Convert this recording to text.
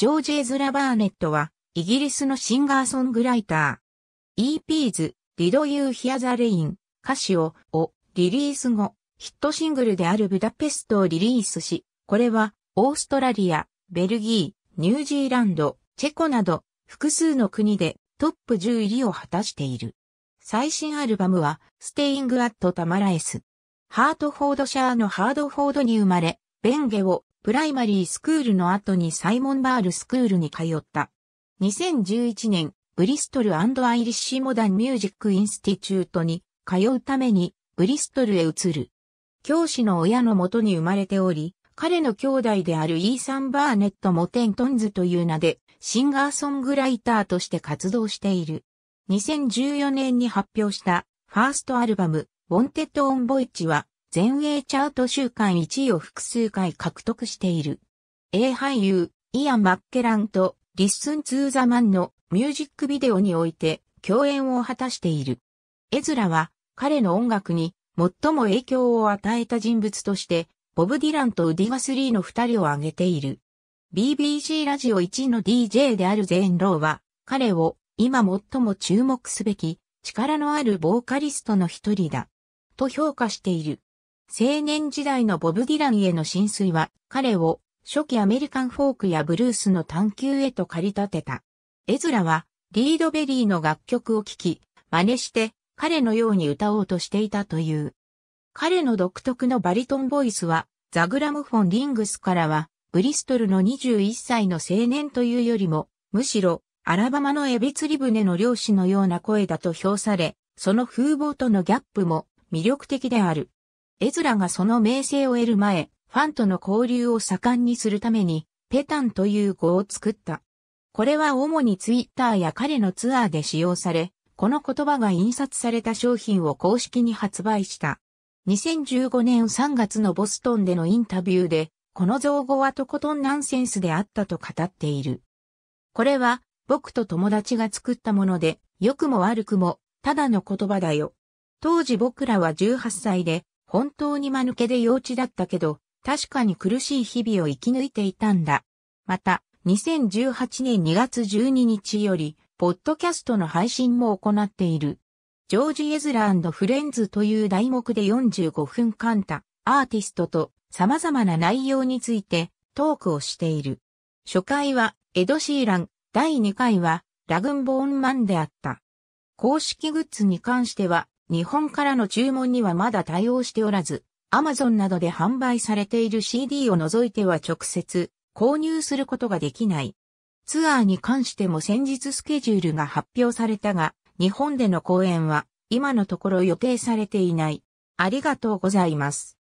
ジョージ・エズラ・バーネットは、イギリスのシンガーソングライター。EPs、Did You Hear the Rain、歌詞を、をリリース後、ヒットシングルであるブダペストをリリースし、これは、オーストラリア、ベルギー、ニュージーランド、チェコなど、複数の国でトップ10入りを果たしている。最新アルバムは、ステイング・アット・タマライス。ハートフォードシャーのハードフォードに生まれ、ベンゲをプライマリースクールの後にサイモンバールスクールに通った。2011年、ブリストルアイリッシュモダンミュージックインスティチュートに通うためにブリストルへ移る。教師の親のもとに生まれており、彼の兄弟であるイーサン・バーネットモテントンズという名でシンガーソングライターとして活動している。2014年に発表したファーストアルバム、ウォンテッド・オン・ボイッチは全英チャート週間1位を複数回獲得している。A 俳優、イアン・マッケランと、リッスン・ツー・ザ・マンのミュージックビデオにおいて共演を果たしている。エズラは彼の音楽に最も影響を与えた人物として、ボブ・ディランとウディガスリーの二人を挙げている。BBC ラジオ1の DJ であるゼン・ローは、彼を今最も注目すべき力のあるボーカリストの一人だ。と評価している。青年時代のボブ・ディランへの浸水は、彼を初期アメリカンフォークやブルースの探求へと駆り立てた。エズラは、リードベリーの楽曲を聴き、真似して彼のように歌おうとしていたという。彼の独特のバリトンボイスは、ザグラムフォン・リングスからは、ブリストルの21歳の青年というよりも、むしろ、アラバマのエビ釣り船の漁師のような声だと評され、その風貌とのギャップも魅力的である。エズラがその名声を得る前、ファンとの交流を盛んにするために、ペタンという語を作った。これは主にツイッターや彼のツアーで使用され、この言葉が印刷された商品を公式に発売した。2015年3月のボストンでのインタビューで、この造語はとことんナンセンスであったと語っている。これは、僕と友達が作ったもので、良くも悪くも、ただの言葉だよ。当時僕らは18歳で、本当に間抜けで幼稚だったけど、確かに苦しい日々を生き抜いていたんだ。また、2018年2月12日より、ポッドキャストの配信も行っている。ジョージ・エズラフレンズという題目で45分間たアーティストと様々な内容についてトークをしている。初回はエド・シーラン、第2回はラグンボーンマンであった。公式グッズに関しては日本からの注文にはまだ対応しておらず、Amazon などで販売されている CD を除いては直接購入することができない。ツアーに関しても先日スケジュールが発表されたが、日本での公演は今のところ予定されていない。ありがとうございます。